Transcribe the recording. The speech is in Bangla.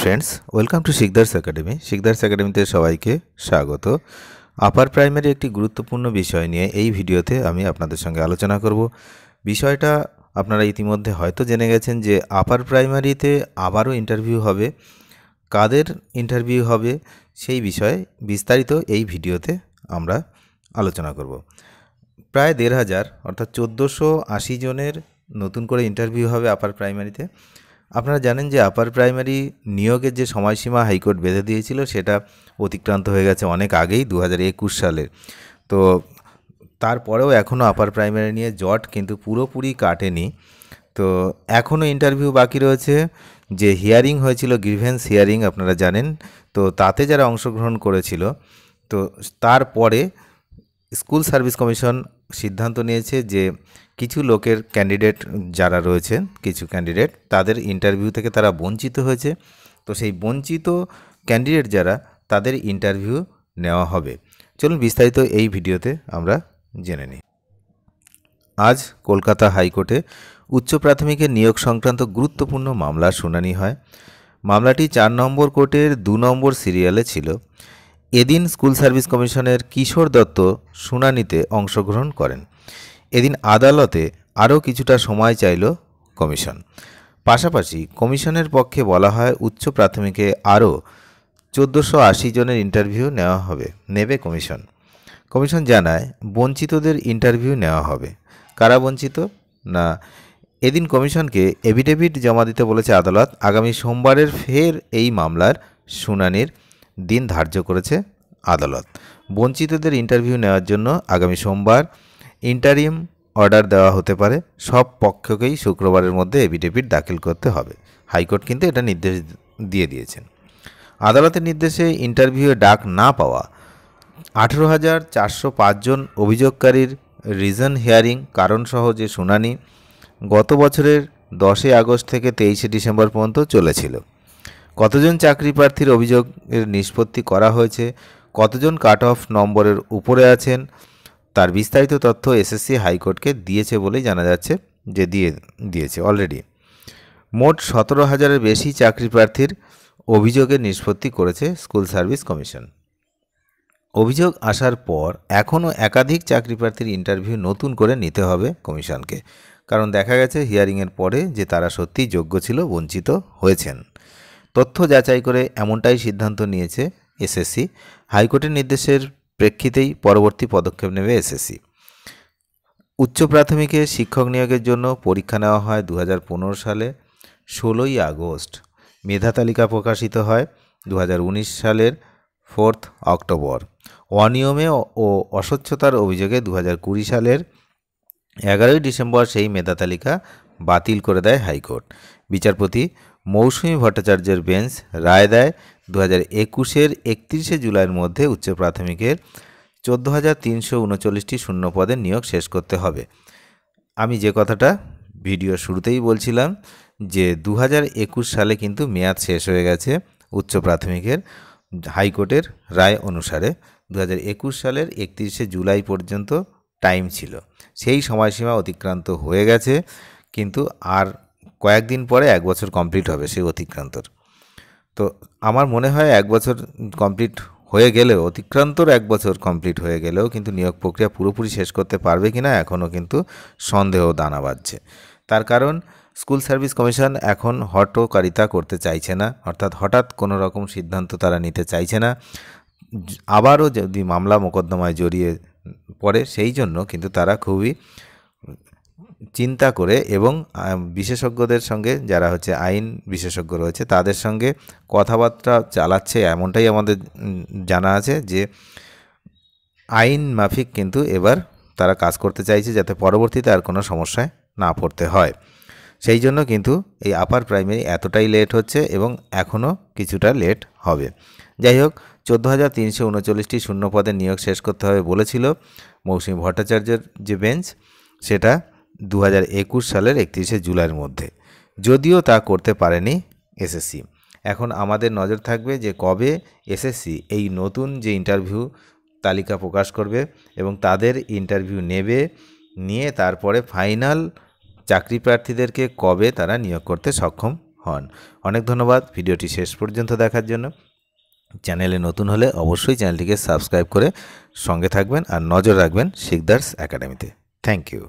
friends welcome to Sikdar's academy Sikdar's একাডেমিতে সবাইকে স্বাগত আপার প্রাইমারি একটি গুরুত্বপূর্ণ বিষয় নিয়ে এই ভিডিওতে আমি আপনাদের সঙ্গে আলোচনা করব বিষয়টা আপনারা ইতিমধ্যে হয়তো জেনে গেছেন যে আপার প্রাইমারিতে আবারও ইন্টারভিউ হবে কাদের ইন্টারভিউ হবে সেই বিষয়ে বিস্তারিত এই ভিডিওতে আমরা আলোচনা করব প্রায় দেড় হাজার অর্থাৎ চোদ্দোশো আশি জনের নতুন করে ইন্টারভিউ হবে আপার প্রাইমারিতে আপনারা জানেন যে আপার প্রাইমারি নিয়োগের যে সময়সীমা হাইকোর্ট বেঁধে দিয়েছিল সেটা অতিক্রান্ত হয়ে গেছে অনেক আগেই দু সালে তো তারপরেও এখনও আপার প্রাইমারি নিয়ে জট কিন্তু পুরোপুরি কাটেনি তো এখনও ইন্টারভিউ বাকি রয়েছে যে হিয়ারিং হয়েছিল গ্রিভেন্স হিয়ারিং আপনারা জানেন তো তাতে যারা অংশগ্রহণ করেছিল তো তারপরে স্কুল সার্ভিস কমিশন সিদ্ধান্ত নিয়েছে যে কিছু লোকের ক্যান্ডিডেট যারা রয়েছে কিছু ক্যান্ডিডেট তাদের ইন্টারভিউ থেকে তারা বঞ্চিত হয়েছে তো সেই বঞ্চিত ক্যান্ডিডেট যারা তাদের ইন্টারভিউ নেওয়া হবে চলুন বিস্তারিত এই ভিডিওতে আমরা জেনে নিই আজ কলকাতা হাইকোর্টে উচ্চ প্রাথমিকের নিয়োগ সংক্রান্ত গুরুত্বপূর্ণ মামলার শুনানি হয় মামলাটি চার নম্বর কোর্টের দু নম্বর সিরিয়ালে ছিল এদিন স্কুল সার্ভিস কমিশনের কিশোর দত্ত শুনানিতে অংশগ্রহণ করেন এদিন আদালতে আরও কিছুটা সময় চাইল কমিশন পাশাপাশি কমিশনের পক্ষে বলা হয় উচ্চ প্রাথমিকে আরও চোদ্দোশো আশি জনের ইন্টারভিউ নেওয়া হবে নেবে কমিশন কমিশন জানায় বঞ্চিতদের ইন্টারভিউ নেওয়া হবে কারা বঞ্চিত না এদিন কমিশনকে এভিডেভিট জমা দিতে বলেছে আদালত আগামী সোমবারের ফের এই মামলার শুনানির দিন ধার্য করেছে আদালত বঞ্চিতদের ইন্টারভিউ নেওয়ার জন্য আগামী সোমবার ইন্টারিম অর্ডার দেওয়া হতে পারে সব পক্ষকেই শুক্রবারের মধ্যে এভিডেভিট দাখিল করতে হবে হাইকোর্ট কিন্তু এটা নির্দেশ দিয়ে দিয়েছেন আদালতের নির্দেশে ইন্টারভিউয়ে ডাক না পাওয়া আঠেরো হাজার চারশো পাঁচজন অভিযোগকারীর রিজন হিয়ারিং কারণসহ যে শুনানি গত বছরের দশই আগস্ট থেকে তেইশে ডিসেম্বর পর্যন্ত চলেছিল কতজন চাকরি প্রার্থীর অভিযোগের নিষ্পত্তি করা হয়েছে কতজন কাট অফ নম্বরের উপরে আছেন তার বিস্তারিত তথ্য এসএসসি হাইকোর্টকে দিয়েছে বলেই জানা যাচ্ছে যে দিয়ে দিয়েছে অলরেডি মোট সতেরো হাজারের বেশি চাকরি প্রার্থীর অভিযোগের নিষ্পত্তি করেছে স্কুল সার্ভিস কমিশন অভিযোগ আসার পর এখনও একাধিক চাকরি প্রার্থীর ইন্টারভিউ নতুন করে নিতে হবে কমিশনকে কারণ দেখা গেছে হিয়ারিংয়ের পরে যে তারা সত্যিই যোগ্য ছিল বঞ্চিত হয়েছেন তথ্য যাচাই করে এমনটাই সিদ্ধান্ত নিয়েছে এসএসসি হাইকোর্টের নির্দেশের প্রেক্ষিতেই পরবর্তী পদক্ষেপ নেবে এসএসসি উচ্চ প্রাথমিকে শিক্ষক নিয়োগের জন্য পরীক্ষা নেওয়া হয় দু সালে ষোলোই আগস্ট মেধা তালিকা প্রকাশিত হয় দু সালের ফোর্থ অক্টোবর অনিয়মে ও অস্বচ্ছতার অভিযোগে দু সালের এগারোই ডিসেম্বর সেই মেধা তালিকা বাতিল করে দেয় হাইকোর্ট বিচারপতি মৌসুমী ভট্টাচার্যের বেঞ্চ রায় দেয় দু হাজার একুশের একত্রিশে জুলাইয়ের মধ্যে উচ্চ প্রাথমিকের চোদ্দো হাজার তিনশো উনচল্লিশটি শূন্য পদের নিয়োগ শেষ করতে হবে আমি যে কথাটা ভিডিও শুরুতেই বলছিলাম যে দু হাজার একুশ সালে কিন্তু মেয়াদ শেষ হয়ে গেছে উচ্চ প্রাথমিকের হাইকোর্টের রায় অনুসারে দু হাজার একুশ সালের একত্রিশে জুলাই পর্যন্ত টাইম ছিল সেই সময়সীমা অতিক্রান্ত হয়ে গেছে কিন্তু আর কয়েকদিন পরে এক বছর কমপ্লিট হবে সেই অতিক্রান্তর তো আমার মনে হয় এক বছর কমপ্লিট হয়ে গেলেও অতিক্রান্তর এক বছর কমপ্লিট হয়ে গেলেও কিন্তু নিয়োগ প্রক্রিয়া পুরোপুরি শেষ করতে পারবে কি না এখনও কিন্তু সন্দেহ দানা বাজছে তার কারণ স্কুল সার্ভিস কমিশন এখন হটকারিতা করতে চাইছে না অর্থাৎ হঠাৎ কোনো রকম সিদ্ধান্ত তারা নিতে চাইছে না আবারও যদি মামলা মোকদ্দমায় জড়িয়ে পড়ে সেই জন্য কিন্তু তারা খুবই চিন্তা করে এবং বিশেষজ্ঞদের সঙ্গে যারা হচ্ছে আইন বিশেষজ্ঞ রয়েছে তাদের সঙ্গে কথাবার্তা চালাচ্ছে এমনটাই আমাদের জানা আছে যে আইন মাফিক কিন্তু এবার তারা কাজ করতে চাইছে যাতে পরবর্তীতে আর কোনো সমস্যায় না পড়তে হয় সেই জন্য কিন্তু এই আপার প্রাইমারি এতটাই লেট হচ্ছে এবং এখনও কিছুটা লেট হবে যাই হোক চোদ্দো হাজার তিনশো উনচল্লিশটি শূন্য পদে নিয়োগ শেষ করতে হবে বলেছিল মৌসুমী ভট্টাচার্যের যে বেঞ্চ সেটা দু সালের একত্রিশে জুলাইয়ের মধ্যে যদিও তা করতে পারেনি এসএসসি এখন আমাদের নজর থাকবে যে কবে এসএসসি এই নতুন যে ইন্টারভিউ তালিকা প্রকাশ করবে এবং তাদের ইন্টারভিউ নেবে নিয়ে তারপরে ফাইনাল চাকরি প্রার্থীদেরকে কবে তারা নিয়োগ করতে সক্ষম হন অনেক ধন্যবাদ ভিডিওটি শেষ পর্যন্ত দেখার জন্য চ্যানেলে নতুন হলে অবশ্যই চ্যানেলটিকে সাবস্ক্রাইব করে সঙ্গে থাকবেন আর নজর রাখবেন শিকদার্স একাডেমিতে থ্যাংক ইউ